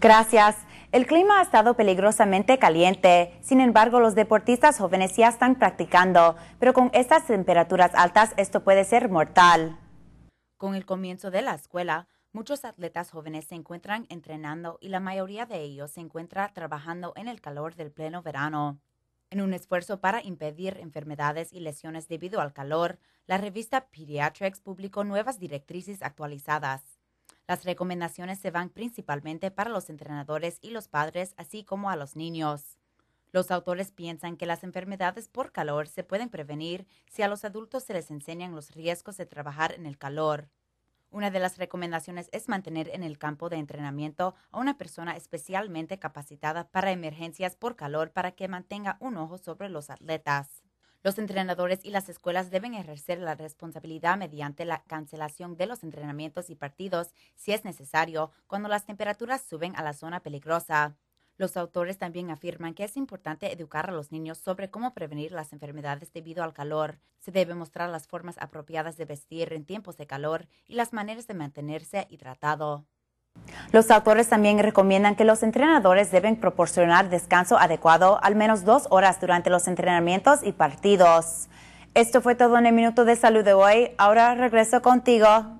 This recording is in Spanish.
Gracias. El clima ha estado peligrosamente caliente, sin embargo los deportistas jóvenes ya están practicando, pero con estas temperaturas altas esto puede ser mortal. Con el comienzo de la escuela, muchos atletas jóvenes se encuentran entrenando y la mayoría de ellos se encuentra trabajando en el calor del pleno verano. En un esfuerzo para impedir enfermedades y lesiones debido al calor, la revista Pediatrics publicó nuevas directrices actualizadas. Las recomendaciones se van principalmente para los entrenadores y los padres, así como a los niños. Los autores piensan que las enfermedades por calor se pueden prevenir si a los adultos se les enseñan los riesgos de trabajar en el calor. Una de las recomendaciones es mantener en el campo de entrenamiento a una persona especialmente capacitada para emergencias por calor para que mantenga un ojo sobre los atletas. Los entrenadores y las escuelas deben ejercer la responsabilidad mediante la cancelación de los entrenamientos y partidos si es necesario cuando las temperaturas suben a la zona peligrosa. Los autores también afirman que es importante educar a los niños sobre cómo prevenir las enfermedades debido al calor. Se debe mostrar las formas apropiadas de vestir en tiempos de calor y las maneras de mantenerse hidratado. Los autores también recomiendan que los entrenadores deben proporcionar descanso adecuado al menos dos horas durante los entrenamientos y partidos. Esto fue todo en el Minuto de Salud de hoy. Ahora regreso contigo,